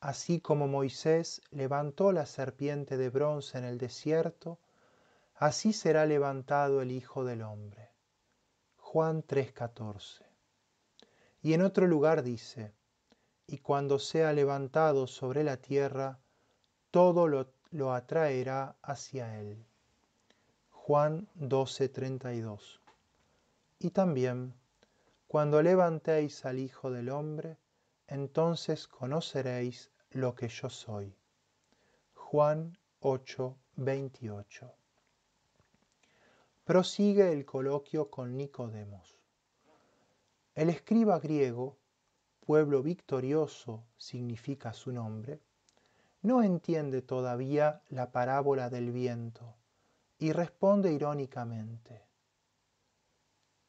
Así como Moisés levantó la serpiente de bronce en el desierto, así será levantado el Hijo del Hombre. Juan 3:14. Y en otro lugar dice, y cuando sea levantado sobre la tierra, todo lo, lo atraerá hacia él. Juan 12:32. Y también, cuando levantéis al Hijo del Hombre, entonces conoceréis lo que yo soy. Juan 8, 28. Prosigue el coloquio con Nicodemos. El escriba griego, pueblo victorioso significa su nombre, no entiende todavía la parábola del viento y responde irónicamente.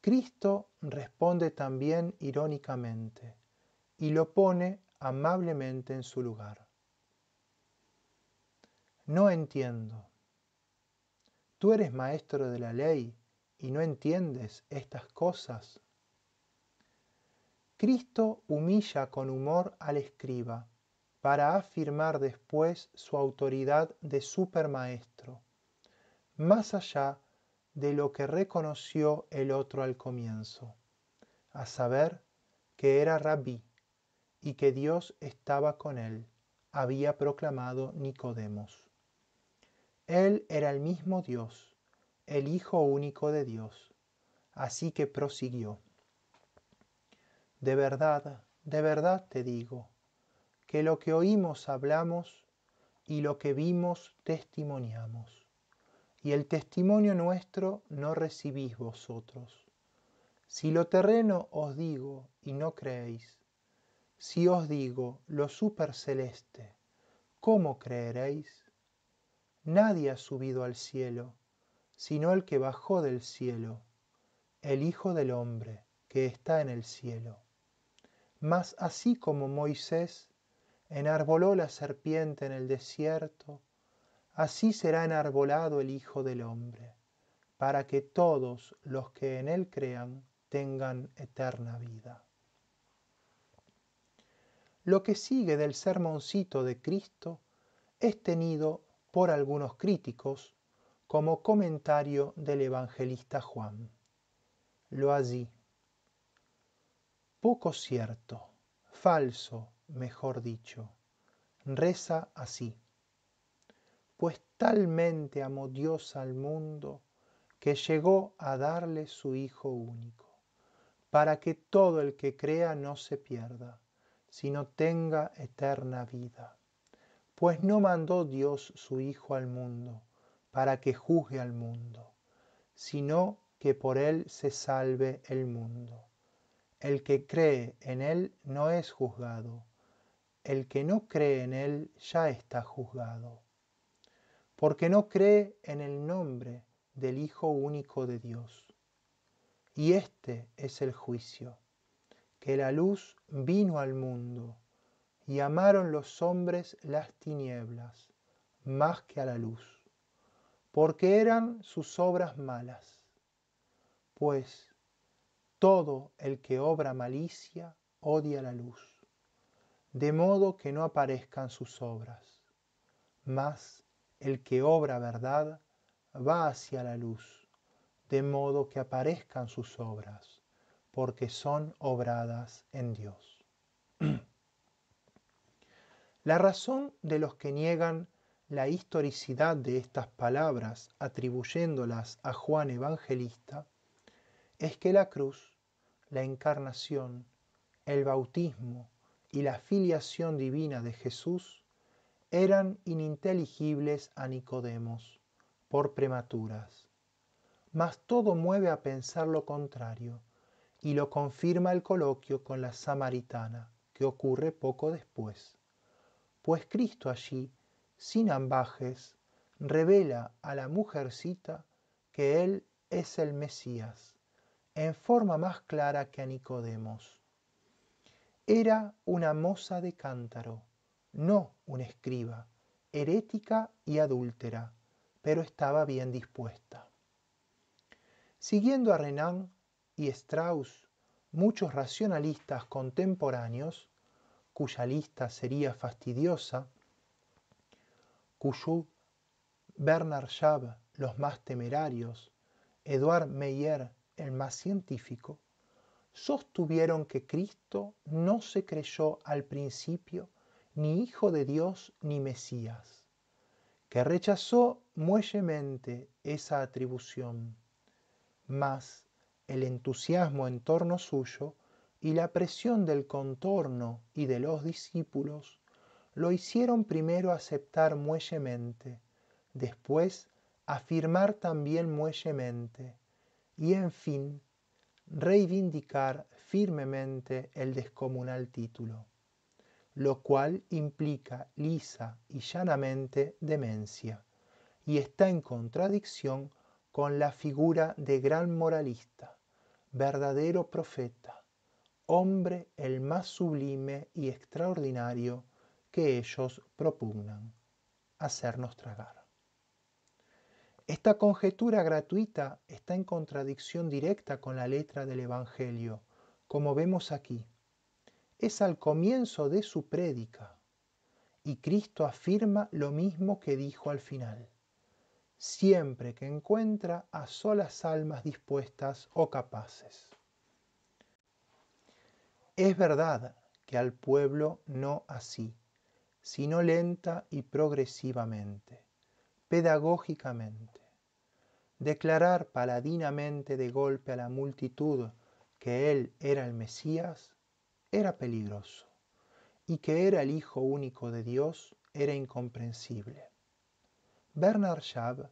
Cristo responde también irónicamente y lo pone amablemente en su lugar. No entiendo. ¿Tú eres maestro de la ley y no entiendes estas cosas? Cristo humilla con humor al escriba para afirmar después su autoridad de supermaestro, más allá de lo que reconoció el otro al comienzo, a saber que era rabí, y que Dios estaba con él, había proclamado Nicodemos. Él era el mismo Dios, el Hijo único de Dios. Así que prosiguió. De verdad, de verdad te digo, que lo que oímos hablamos y lo que vimos testimoniamos. Y el testimonio nuestro no recibís vosotros. Si lo terreno os digo y no creéis, si os digo lo superceleste, ¿cómo creeréis? Nadie ha subido al cielo, sino el que bajó del cielo, el Hijo del Hombre que está en el cielo. Mas así como Moisés enarboló la serpiente en el desierto, así será enarbolado el Hijo del Hombre, para que todos los que en él crean tengan eterna vida lo que sigue del sermoncito de Cristo es tenido por algunos críticos como comentario del evangelista Juan. Lo allí. Poco cierto, falso, mejor dicho, reza así. Pues talmente amó Dios al mundo que llegó a darle su Hijo único, para que todo el que crea no se pierda, sino tenga eterna vida. Pues no mandó Dios su Hijo al mundo para que juzgue al mundo, sino que por él se salve el mundo. El que cree en él no es juzgado, el que no cree en él ya está juzgado, porque no cree en el nombre del Hijo único de Dios. Y este es el juicio que la luz vino al mundo, y amaron los hombres las tinieblas más que a la luz, porque eran sus obras malas. Pues todo el que obra malicia odia la luz, de modo que no aparezcan sus obras. Mas el que obra verdad va hacia la luz, de modo que aparezcan sus obras porque son obradas en Dios. la razón de los que niegan la historicidad de estas palabras atribuyéndolas a Juan Evangelista es que la cruz, la encarnación, el bautismo y la filiación divina de Jesús eran ininteligibles a Nicodemos por prematuras. Mas todo mueve a pensar lo contrario, y lo confirma el coloquio con la samaritana, que ocurre poco después. Pues Cristo allí, sin ambajes, revela a la mujercita que Él es el Mesías, en forma más clara que a Nicodemos. Era una moza de cántaro, no una escriba, herética y adúltera, pero estaba bien dispuesta. Siguiendo a Renan, y Strauss muchos racionalistas contemporáneos, cuya lista sería fastidiosa, cuyos Bernard Schaab, los más temerarios, Eduard Meyer, el más científico, sostuvieron que Cristo no se creyó al principio ni hijo de Dios ni Mesías, que rechazó muellemente esa atribución. Mas el entusiasmo en torno suyo y la presión del contorno y de los discípulos lo hicieron primero aceptar muellemente, después afirmar también muellemente y en fin reivindicar firmemente el descomunal título, lo cual implica lisa y llanamente demencia y está en contradicción con la figura de gran moralista verdadero profeta, hombre el más sublime y extraordinario que ellos propugnan, hacernos tragar. Esta conjetura gratuita está en contradicción directa con la letra del Evangelio, como vemos aquí. Es al comienzo de su prédica, y Cristo afirma lo mismo que dijo al final siempre que encuentra a solas almas dispuestas o capaces. Es verdad que al pueblo no así, sino lenta y progresivamente, pedagógicamente. Declarar paladinamente de golpe a la multitud que él era el Mesías era peligroso y que era el Hijo único de Dios era incomprensible. Bernard Schaab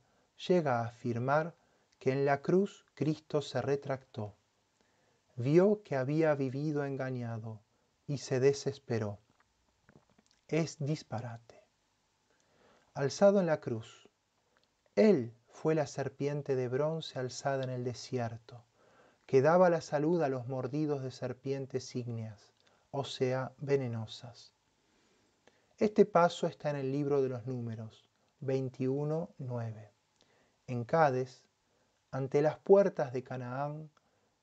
llega a afirmar que en la cruz Cristo se retractó, vio que había vivido engañado y se desesperó. Es disparate. Alzado en la cruz, Él fue la serpiente de bronce alzada en el desierto, que daba la salud a los mordidos de serpientes ígneas, o sea, venenosas. Este paso está en el libro de los números 21.9. En Cades, ante las puertas de Canaán,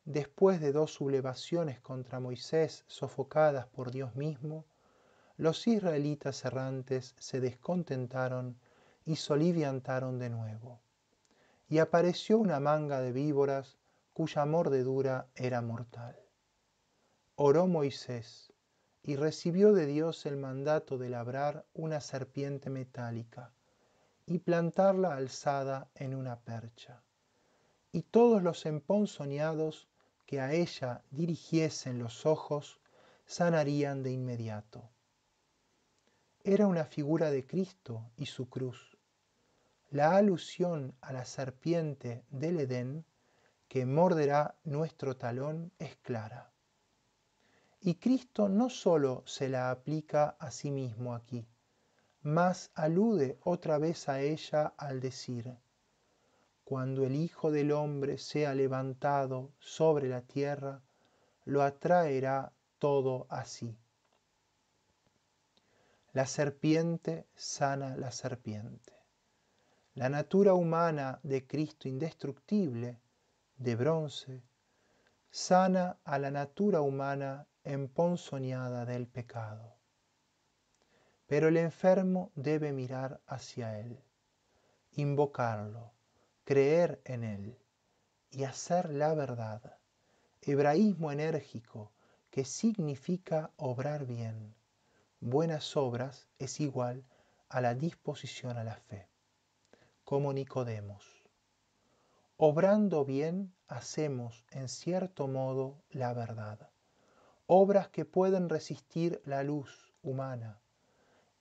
después de dos sublevaciones contra Moisés sofocadas por Dios mismo, los israelitas errantes se descontentaron y soliviantaron de nuevo. Y apareció una manga de víboras cuya mordedura era mortal. Oró Moisés y recibió de Dios el mandato de labrar una serpiente metálica y plantarla alzada en una percha, y todos los emponzoñados que a ella dirigiesen los ojos sanarían de inmediato. Era una figura de Cristo y su cruz. La alusión a la serpiente del Edén que morderá nuestro talón es clara. Y Cristo no solo se la aplica a sí mismo aquí, mas alude otra vez a ella al decir, Cuando el Hijo del Hombre sea levantado sobre la tierra, lo atraerá todo a sí. La serpiente sana la serpiente. La natura humana de Cristo indestructible, de bronce, sana a la natura humana emponzoñada del pecado pero el enfermo debe mirar hacia Él, invocarlo, creer en Él y hacer la verdad, hebraísmo enérgico que significa obrar bien. Buenas obras es igual a la disposición a la fe, como Nicodemos. Obrando bien hacemos, en cierto modo, la verdad, obras que pueden resistir la luz humana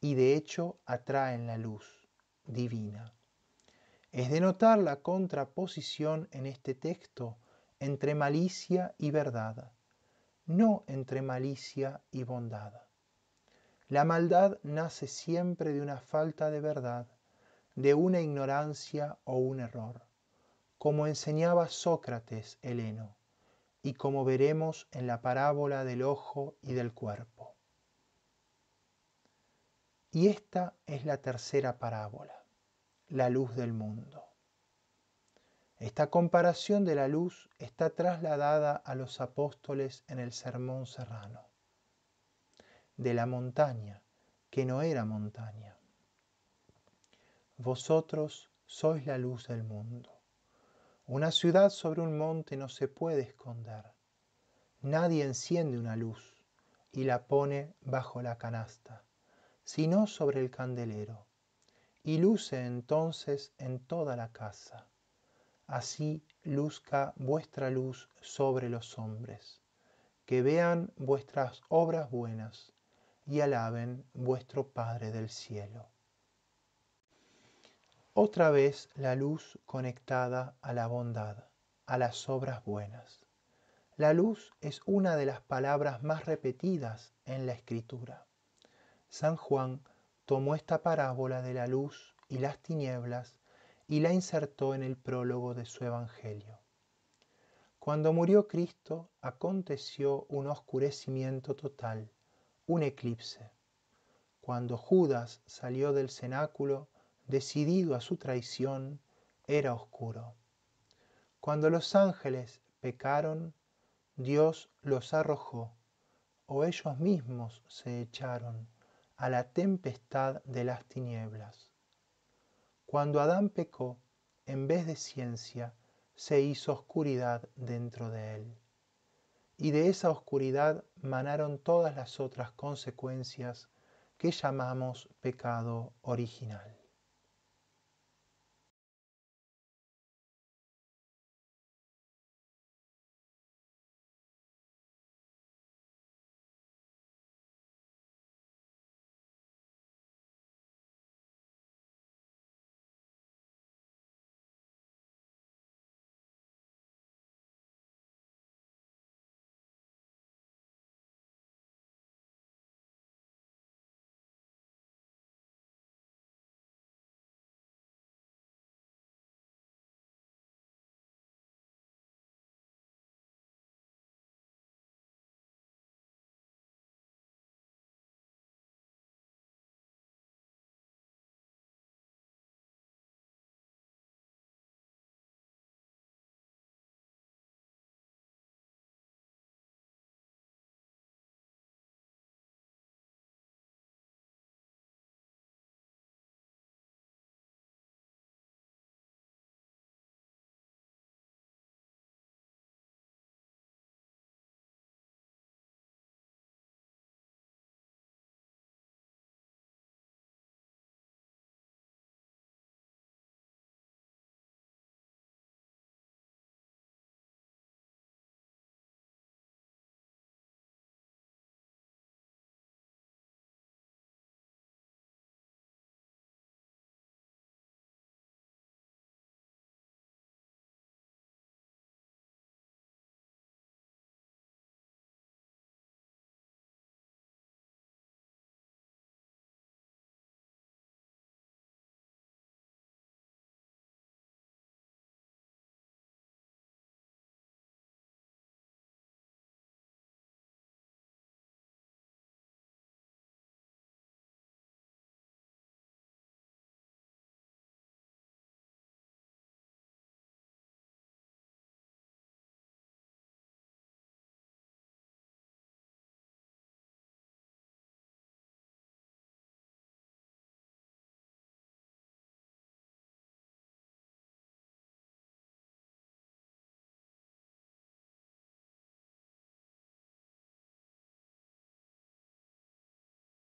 y de hecho atraen la luz divina. Es de notar la contraposición en este texto entre malicia y verdad, no entre malicia y bondad. La maldad nace siempre de una falta de verdad, de una ignorancia o un error, como enseñaba Sócrates Heleno y como veremos en la parábola del ojo y del cuerpo. Y esta es la tercera parábola, la luz del mundo. Esta comparación de la luz está trasladada a los apóstoles en el sermón serrano, de la montaña, que no era montaña. Vosotros sois la luz del mundo. Una ciudad sobre un monte no se puede esconder. Nadie enciende una luz y la pone bajo la canasta sino sobre el candelero, y luce entonces en toda la casa. Así luzca vuestra luz sobre los hombres, que vean vuestras obras buenas y alaben vuestro Padre del cielo. Otra vez la luz conectada a la bondad, a las obras buenas. La luz es una de las palabras más repetidas en la escritura. San Juan tomó esta parábola de la luz y las tinieblas y la insertó en el prólogo de su Evangelio. Cuando murió Cristo aconteció un oscurecimiento total, un eclipse. Cuando Judas salió del cenáculo, decidido a su traición, era oscuro. Cuando los ángeles pecaron, Dios los arrojó, o ellos mismos se echaron a la tempestad de las tinieblas. Cuando Adán pecó, en vez de ciencia, se hizo oscuridad dentro de él. Y de esa oscuridad manaron todas las otras consecuencias que llamamos pecado original.